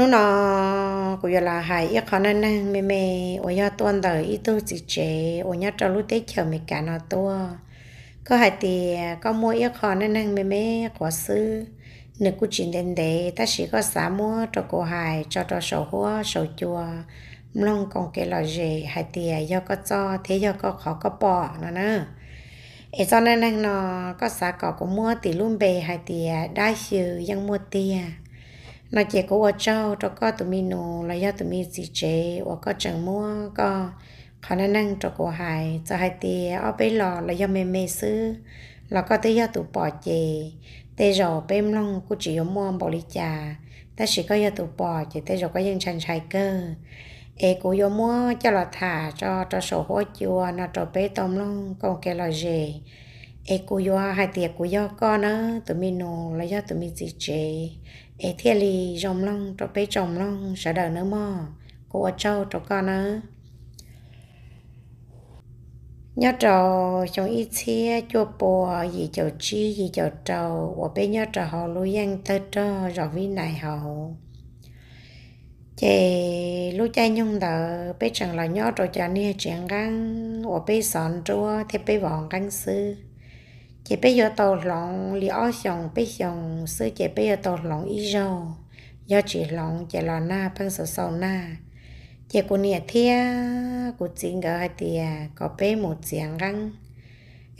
nó nó của giờ là hai ít khó nên nè mẹ mẹ ôi nhà tuần đời ít tôi chỉ chế ở nhà cho lúc tết chờ mẹ cả nó tua có hai thì có mua ít khó nên nè mẹ mẹ có sư nếu cô chuyện đến đấy ta chỉ có xả mua cho cô hai cho cho sầu hoa sầu chua mong còn cái lò gì hai thì do có cho thế do có khó có bỏ nó nữa ở cho nên nó có xả cỏ của mua thì luôn bề hai thì đa chiều dân mua tiền นาเจก็ว่าเจ้าตัวก็ตัวมีโนูระยะตัวมีสีเจว่าก็จังมั่วก็ขานั่งตัวก็หาย จะหายเตี้ยเอาไปหล่อระยะเมเมซื้อ แล้วก็เตัวยาตัวปอดเจ เตย่อเป็มลองกุจิยมัวบริจาแต่ฉีก็ยาตัวปอดเจ เตยรอก็ยังชันชัยเกอร์เอกูยมัวจะหลอดถ่า จอจวโสหัวจัวนาตัวเป้ตอมลองกงเกลอเจ e cô yo hai tiệc cô yo con á tụi mình nô là do tụi mình gì chế e thiên lì rồng long cho bé rồng long sợ đời nữa mò cô ở châu cho con á nhớ trò trong ít xe chua bò gì chầu chi gì chầu trầu và bé nhớ trò họ lưu giang tơ trơ rõ vi này họ chị lưu cha nhung đỡ bé chẳng là nhớ trò cha nia chuyện găng và bé sọn trua thì bé vọn găng xưa chị bây giờ tàu lòng li ở xong bây xong sư chị bây giờ tàu lòng ý rồi do chị lòng chị lò na phân sầu sầu na chị cô nè thia cô chính gỡ hai tia có bé một tiếng răng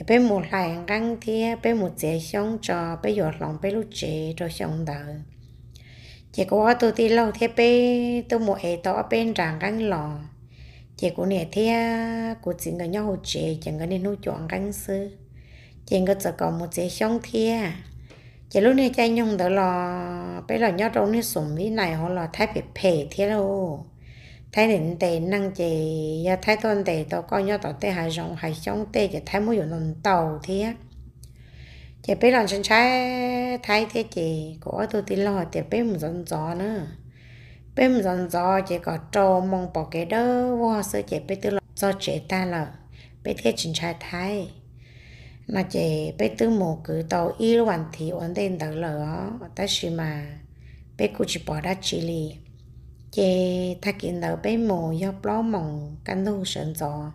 bé một lại răng thia bé một tiếng xong cho bé giờ lòng bé lúc chế rồi xong đời chị cô tôi đi lâu thế bé tôi một ấy tao bên ràng răng lò chị cô nè thia cô chính gỡ nhau hồ chế chẳng gỡ nên nuôi chọn răng xưa chị có sợ còn một chế xong thia chị lúc này chạy nhung đó là bây giờ nhớ trong này sủng mỹ này họ là thái bị phê thế đâu thái định tệ năng chị giờ thái tuần tệ tao coi nhớ tao tệ hải rộng hải sống tệ chị thái muốn dùng tàu thế chị bây giờ chân trái thái thế chị của tôi tin lo thì bây giờ dần gió nữa bây giờ dần gió chị có trâu mong bỏ cái đó hoa sự chị bây giờ lo do chị ta là bây giờ chân trái thái nó chỉ bé tư mù cứ tàu y hoàn thì ổn định đó lỡ ta xí mà bé cụ chỉ bỏ ra chỉ lì chị thà kiến đầu bé mù do lo mộng căn thu sơn gió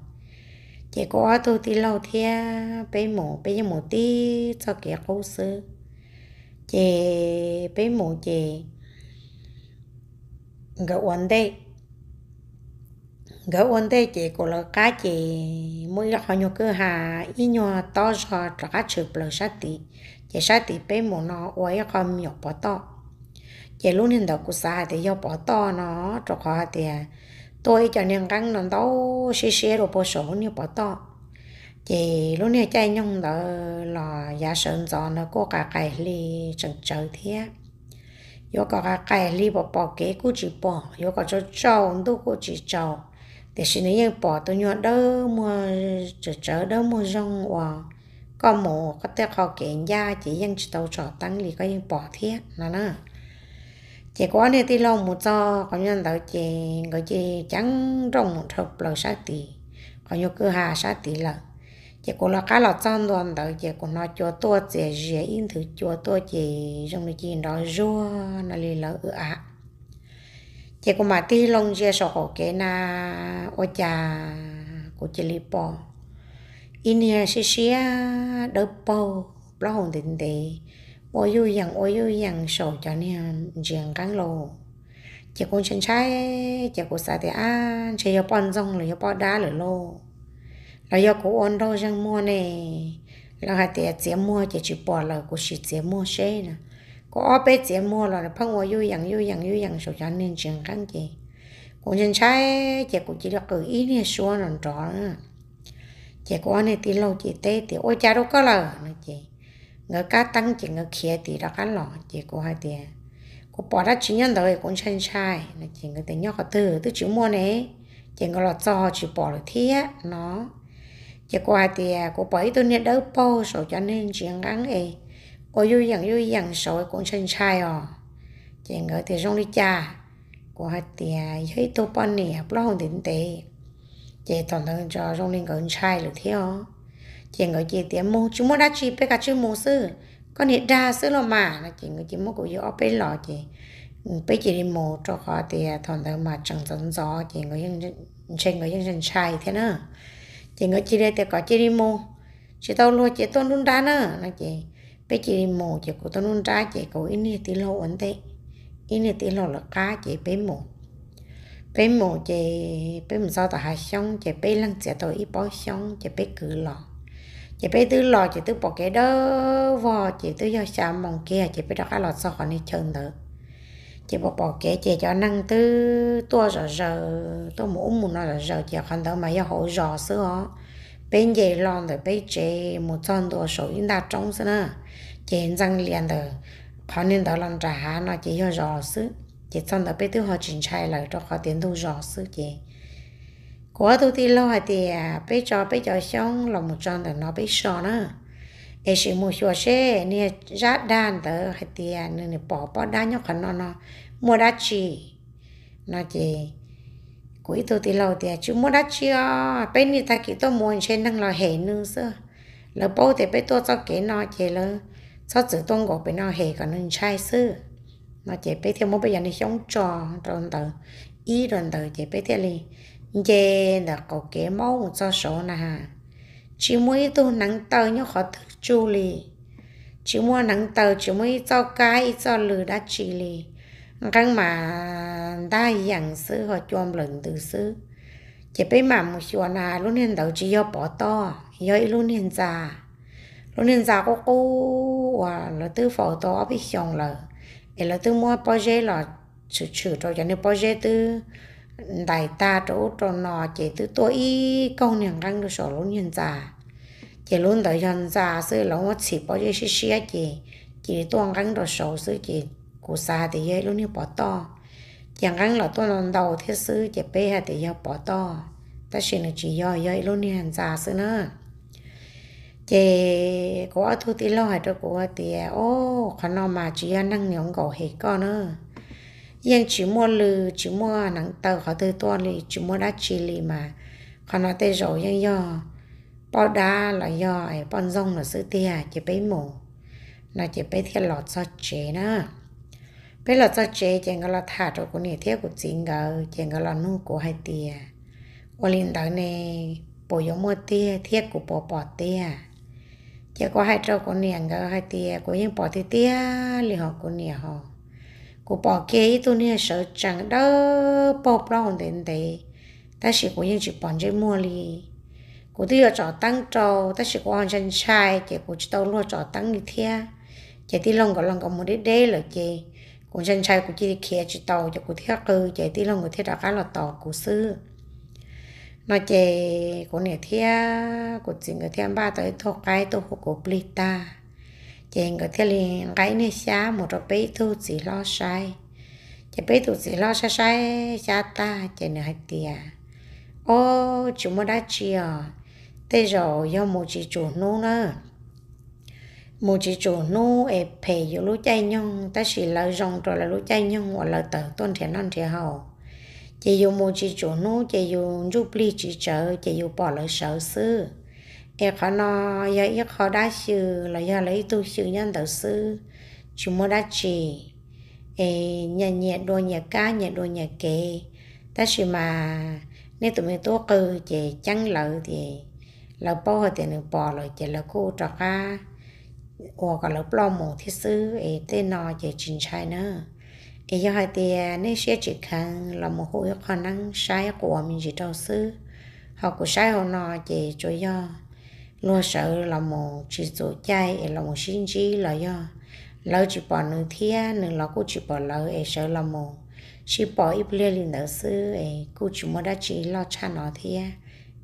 chị có thu tí lâu thia bé mù bé giờ mù tí cho kẻ cố sư chị bé mù chị người ổn định gỡ ôn thế chị của lo cá chị mỗi lọ nhau cứ hà ý nhau to cho trả chữ bờ sát tỷ chị sát tỷ bé mồ nó quấy không nhỏ bỏ to chị luôn hiện đầu của sai thì do bỏ to nó cho họ thì tôi cho nên cắn nó tao xí xí rồi bỏ sổ như bỏ to chị luôn hiện chạy nhung đó là giả sơn gió nó có cả cái ly chừng chờ thế yo có cả cái ly bỏ bỏ kế của chị bỏ yo có cho cho ông đâu của chị cho thì xin nãy giờ bỏ tôi nhọ đỡ mua trở trở đỡ mua rong hoa có mổ có tiếc họ kiện da chỉ dân tàu trọ tăng thì có dân bỏ thiết là nó chỉ có nên thì lâu một do có nhân đó chỉ người chỉ trắng rong một hộp lò sát tì có nhiều cửa hà sát tì là chỉ có là cá lọt trong đoàn đó chỉ có nó cho tua chỉ dễ in thử cho tua chỉ trong cái gì đó rua nó lì lỡ ựa ạ chị cô mà tí long dê sổ hộ kế na ô cha của chị lì bò in here xí xí đỡ bò bó hồn tình tì ô yu dặn ô yu dặn sổ cho nên chuyện cán lô chị cũng chân trái chị cũng xả thì à chị yêu bò rong là yêu bò đá rồi lô rồi yêu cũng ôn đâu chẳng mua nè rồi hai tiền chị mua chị chỉ bỏ là của chị tiền mua xe nè có bé chế mua là phong hoa yêu dần yêu dần yêu dần số cho nên chuyện khăn gì cô nhân sai chị cũng chỉ là cử ý này xua nằm trọ chị có này tin lâu chị tê thì ôi cha đâu có lời nữa chị người cá tăng chị người kia thì đã cá lọ chị cô hai tiền cô bỏ ra chỉ nhân đời cũng chân sai là chị người tiền nhóc họ từ từ chữ mua này chị người là cho chị bỏ được thế nó chị qua thì cô bảy tôi nên đỡ bao số cho nên chuyện gắn ấy 我有养有养少工程菜哦，见个在种里家，我还点一多半年不让点得，这当当就种里工菜了 theo，见个这点么，就么那去别个去么事，có nhiệt ra sứ lo mà là chuyện người chỉ muốn của gió bên lò chị ừ, bây chị đi mồ cho họ thì thằng thằng mà chẳng dẫn gió chị người dân trên người dân dân sai thế nữa chị người chị đây thì có chị đi mồ chị tao luôn chị tôi luôn ra nữa chị bé chị mồ chị của tôi nôn ra chị của ini tí lô ấn thế nè tí lô là cá chị bé mồ bé mồ chị bé mồ sao tao hai xong chị bé lăng chị tôi ít bao xong chị bé cứ lò chị bé tư lò chị tư bỏ cái đó vò chị tư do xà mong kia chị bé đọc cái lò sao còn đi chân nữa chị bỏ bỏ cái chị cho năng tư tua rồi giờ tua mũ muốn nó rồi giờ chị còn đâu mà do hỗ trợ sữa bên dây lon rồi bên chị một chân đồ số yên đã trông xưa nữa chén răng liền rồi họ nên đó làm trả há nó chỉ cho rõ sự chị xong đó biết thứ họ chuyển trai lại cho họ tiến thu rõ sự chị của tôi thì lo thì biết cho biết cho xong là một trong đó nó biết sợ nữa e si mu xua xe nè rát đan tờ hay tiền nè bỏ bỏ đa nhóc khẩn nó nó mua đá chỉ nó chị cuối tôi thì lâu thì chú mua đá à, bên này ta kỹ tôi mua trên năng là hệ nương xưa lỡ bố thì bên tôi cho kế nó chị lỡ sao chữ tôn gỗ bên nào hề còn nên trai sư nó chỉ biết theo mỗi bây giờ đi sống trò rồi từ ý rồi từ chỉ biết theo liền dê là cổ kế máu cho số nè ha chỉ mới tu nắng tờ nhớ khó thức chu li, chỉ mua nắng tờ chỉ mới cho cái cho lừa đã chỉ li, rằng mà đa dạng sư họ chôm lần từ sư chỉ biết mà một chùa nào luôn hiện đầu chỉ do bỏ to do luôn hiện già lúc nên giàu có cô à là tư phổ to bị xong là để là tư mua project là chữ chữ cho cho nên project tư đại ta chỗ cho nó chỉ tư tôi công nhận răng được sổ lúc nhân già chỉ luôn tới nhân già sư lỗ mất chỉ project xí xí chỉ chỉ tuang răng được sổ sư chỉ cụ xa thì vậy lúc như bỏ to chẳng răng là tôi lần đầu thế sư chỉ bê hay thì giờ bỏ to ta xin là chỉ do vậy luôn như hàng già sư nữa chị có thu tí lo hay cho cô thì ô khả năng mà chị năng nhộng gạo hết con nữa yên chỉ mua lư chỉ mua nắng tờ, họ từ to lì chỉ mua đá chì lì mà khả năng tê rồi yên do bao đá là do ấy bọn rong là sữa tia chị bấy mù là chị bấy thiệt lọt cho chị nữa bấy lọt cho chị chị ngờ là thả cho của nè thiết của chị ngờ chị ngờ là nu của hai tia ô linh đó này bồi giống mua tia thiết của bò bò tia chắc có hai trâu của niềng cái hai tia của những bỏ tia tia li họ của niềng họ của bỏ kia tu nia sợ chẳng đỡ, bọc đó hồn đến đấy ta chỉ của những chỉ bỏ chơi mua li của tia trò tăng trâu ta chỉ của anh chân sai, chỉ của chỉ tàu luôn trò tăng đi thế chỉ tia lông của lông của một đế đế là chỉ của chân sai của chỉ kia chỉ tàu chỉ của thiết cơ, chỉ tia lông của thiết đã cá là tàu của sư nó chè của nè thia của chị người thia ba tới thọ cái tôi học của plita chè người thia liền cái nè xá một rồi bé thu chỉ lo sai chè bé thu chỉ lo sai sai cha ta chè nè hai tia ô chúng mới đã chia thế rồi do một chị chủ nô nữa một chị chủ nô ép phải vô lũ chay nhung ta chỉ lợi rong rồi là lũ chay nhung hoặc là tờ tôn thiện non thiện hậu chị yêu mua chị chỗ nó chị yêu giúp ly chị chợ chị yêu bỏ lại sợ sư em khó nó giờ em khó đã sư là giờ lấy tu sư nhân đầu sư chúng mua đã chị nhà nhẹ đồ nhà cá nhà đồ nhà kê ta chỉ mà nếu tụi mình tốt cơ chị chăn lợi thì là bỏ hồi tiền bỏ lại chị là cô trọ ca cả là lo mồ thiết sư ấy tên nó chị trình trai nữa ý cho hai thì nếu sẽ chỉ cần là một hồi khả năng sai của mình chỉ đầu sư họ cũng sai họ nó chỉ cho do luôn sợ là một chỉ tổ chay là một sinh chi là do lỡ chỉ bỏ nửa thia nửa là cũng chỉ bỏ lỡ ấy e sợ là một chỉ bỏ ít lên lên đầu sư ấy e cũng chỉ muốn đã chỉ lo cha nó thia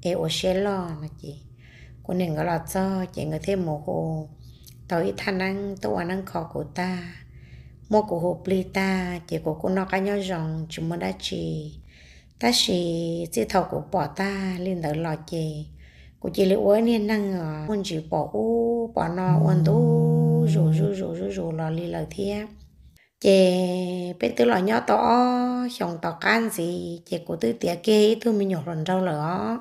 ấy ở sẽ lo là gì cũng nên gọi lo cho chỉ người thêm một hồ tàu ít thanh năng tàu năng khó của ta một của hộp lì ta chỉ có cô nó cá nhau rồng chúng mới đã chỉ ta chỉ chỉ thầu của bỏ ta lên tới lò chè của chị lấy uống nên năng ở quân chỉ bỏ u bỏ nó quân tu rủ rủ rủ rủ rủ lò lì lời thia chè bên tới lò nhỏ to chồng to can gì chỉ của tư tiệt kê tôi mình nhổ rần rau lửa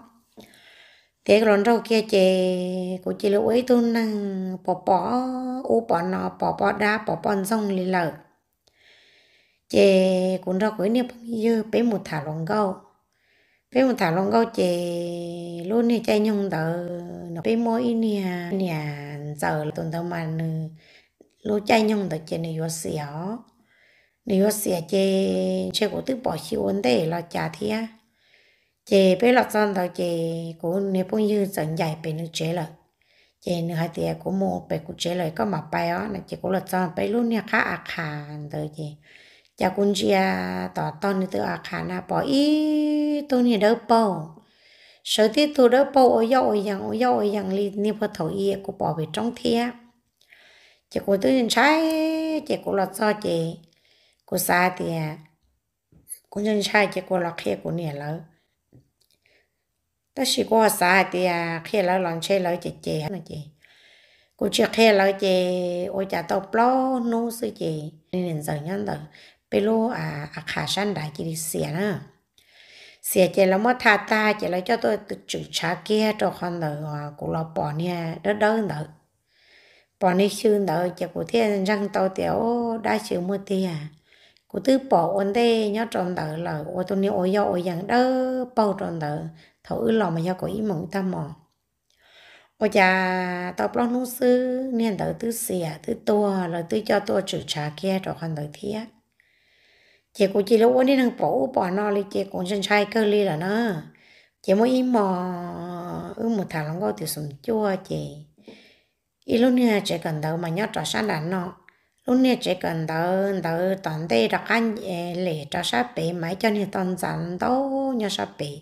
thế còn rau kia chè của chị lưu ấy tôi năng bỏ bỏ u bỏ nọ bỏ bỏ đá bỏ bỏ rong lì lợ chè cũng rau cuối nếp dư bé một thả lòng gâu bé một thả lòng gâu chè luôn nè chay nhung tờ nó bé mỗi nè nè giờ tuần tao mà lô chay nhung tờ chè này vô xỉa này vô xỉa chè chè của tức bỏ chịu ổn tệ là chả thiệt chị bé lọt son đầu chị của nếu bông như dần dài bên nước chế rồi chị nửa hai tiệt của mua bên của chế rồi có mập bay đó là chị của lọt son bé luôn nha khá à khà rồi chị cha cũng chia tỏ to như tự à khà na bỏ ý tôi như đỡ bao sở thiết tôi đỡ bao ôi dâu ôi dằng ôi dâu ôi dằng li nếu có thổi ý à, của bỏ về trong thia chị của tôi nhìn trái chị của lọt son chị của xa tiệt cũng nhìn sai chị của lọt khe của nè lớn ta chỉ qua xa thì à khi lão lòng chơi lão chị chị hết chị cô chưa khi lão chị ôi cha tao plo nô sư chị nên giờ nhân đó bây lô à à khả san đại chị đi xìa nữa xìa chị lão mất tha ta chị lão cho tôi tự chủ trả kia cho con đó cô lo bỏ nha đỡ đỡ đó bỏ đi xương đó chị cô thiên răng tao tiểu đã chịu mua tiền à cô tư bỏ ôn đây nhớ trong đỡ là ô tôi nhớ ô yo ô yang đỡ bao trong đỡ hữu lò mà do có ý mộng ta mò ô cha tao bóc nung sư nên tao tư xìa à, tư tua rồi tư cho tua trừ trà kia rồi còn tao thiết chị cũng chỉ lúc đi thằng bố bỏ nó đi chị cũng chân trai cơ li là nó chị mới im mò ư một thằng lòng có từ sùng chua chị ý lúc nè chị cần đỡ mà nhớ trò sáng đàn nó lúc nè chị cần đỡ đỡ toàn đây đặt anh lệ trò sáng bể máy cho nên toàn dặn đâu nhớ sáng bể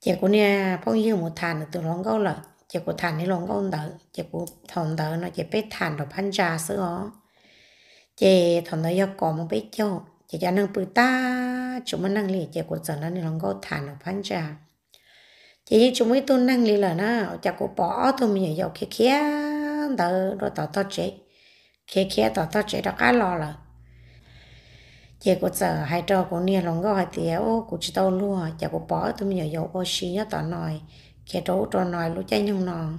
chỉ có nè phong yêu một thàn từ lòng câu lợi chỉ có thàn đi lòng câu đỡ chỉ có thòn đỡ nó chỉ bé thàn đồ phan trà sữa ó chỉ thằng đỡ yêu có một biết cho chỉ cho năng bự ta chúng mình năng lì chỉ có giờ nó đi lòng câu thàn đồ phan trà chỉ như chúng mới tôi năng lì là nó chỉ có bỏ tôi mình yêu kia kia đỡ rồi tao tao chế kia kia tao tao chế đó cái lo là giờ cô sợ hai trò của nia lòng gọi thì ô cô chỉ tao lúa giờ có bỏ tôi mình nhớ ô xí nhớ tao nói kia trâu trò nói lúc chơi nhung nòng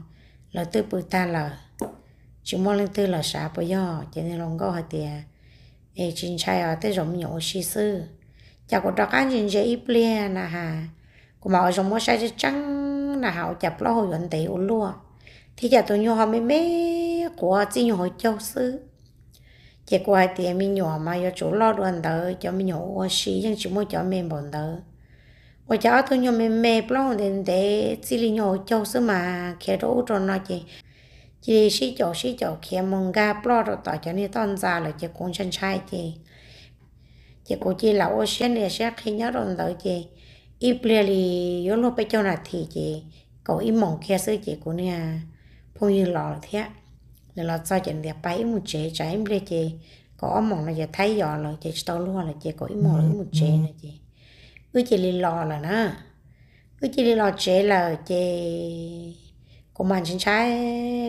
lời tôi bự ta là chỉ mong lên tôi là xả bây giờ cho nên lòng gọi thì à. ê chính trai ở tới rộng nhổ xí sư giờ có đọc anh chính dễ ít lia nà hà cô bảo rộng mua sai trắng nà hậu chập lo hồi vận tỷ ô lúa thì giờ tôi nhung họ mới mấy của chỉ nhung hồi châu sư chỉ qua thì mình nhỏ mà yo chỗ lo đoàn đó cho mình nhỏ ô xí nhưng chỉ muốn cho mình bọn đó ô cháu tôi nhỏ mình mẹ plong đến để chỉ li nhỏ cháu xứ mà kia đồ cho nó chị chị xí chỗ xí chỗ kia mong ga plong rồi tỏ cho nên toàn ra là chị cũng chân trai chị chị cũng chỉ là ô này sẽ khi nhớ đoàn đó chị ít bia li yo lo bây cho là thì chị cậu ít mong kia xứ chị cũng nè phong như lò thế nên là sao chẳng đẹp bấy một chế trái em đây chị có mong là giờ thấy giò là chị tao luôn là chị có ý mong là ừ, một chế ừ. này chị cứ chị đi lo là nó cứ chị đi lo chế là chị có mình trên trái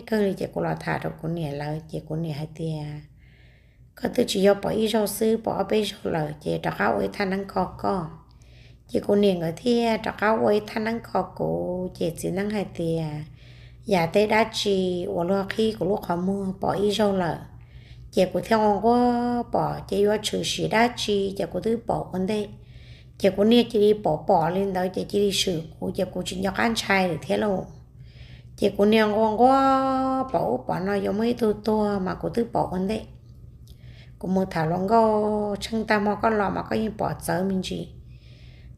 cơ thì chị có lo thả được của nè là chị của nè hay tiền có từ chị do bỏ ý rau sư bỏ bây giờ là chị đọc áo ấy thanh năng khó có chị của nè ở thì đọc áo ấy thanh năng khó cổ chị chỉ năng hay tiền giả dạ, tế đã chỉ của lo khi của lúc họ mua bỏ y rau lợ chỉ của theo có bỏ chỉ có trừ sĩ đã chỉ chỉ của thứ bỏ vấn đề chỉ của nia chỉ đi bỏ bỏ lên đó chỉ chỉ đi sử của chỉ của chỉ nhọc ăn chay để thế lâu chỉ của nia con có bỏ bỏ nó giống mấy tu tu mà của thứ bỏ vấn đề của một thảo luận go chân ta mà có lo mà có như bỏ sớm mình chỉ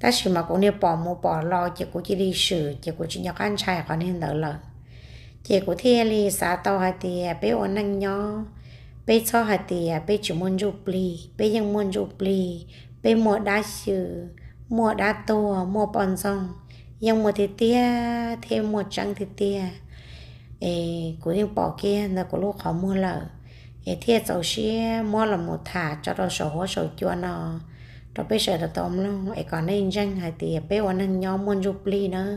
ta sử mà cũng nia bỏ mua bỏ lo chỉ của chỉ đi sử chỉ của chỉ nhọc ăn chay còn nên đỡ lợi chị của thiên li xã tàu hạt thì bé ổn năng nhỏ bé cho hạt thì bé chủ môn bé lì bé ยัง môn dục lì bé mua đá chữ mua đá to mua bòn xong, nhưng mua thịt tia thêm một trăng thịt tia ê của những bỏ kia là của lúc họ mua lợ ê thiệt dầu xe mua là một thả cho đồ sổ hố sổ chua nó rồi bây giờ là tôm luôn ê còn nên răng hạt thì bé ổn năng nhỏ môn dục lì nữa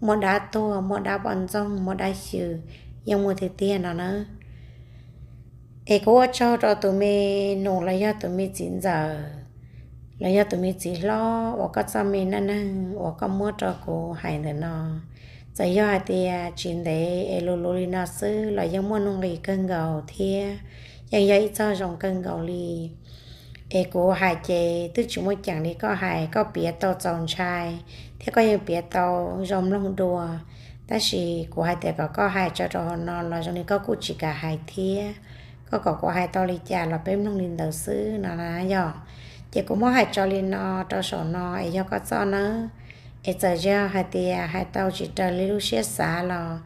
một đá tua một đá bọn rong một đá chữ nhưng một thứ tiền nó nữa ê có cho cho tụi mình nổ lấy cho tụi mình chín giờ lấy cho tụi mình chín lo và có cho mình năn năn và có mua cho cô hai nữa nó giờ do thì à, chuyện đấy ê lô lô đi nó xứ lấy cho mua nông lì cân gạo thì giờ giờ cho dòng cân gầu lì ai cô hai chị tức chúng mới chẳng đi có hai có bia tàu trồng trai thế có như bia tàu rồng lông đùa ta chỉ của hai tệ có có cho cho nó là trong này có cụ chỉ cả hai thia có có của hai tàu đi chả là bếm lông linh đầu sư nó là nhỏ chị cũng muốn hai cho linh nó cho sổ nó ai cho có cho nó ai giờ giờ hai tia hai tàu chỉ cho lưu xe xả là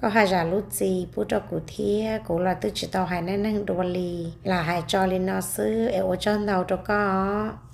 có hai giả lút gì bút cho cụ thia cổ là tư chỉ tàu hai nên nâng đồ lì là hai cho lên nó sư eo cho tàu cho có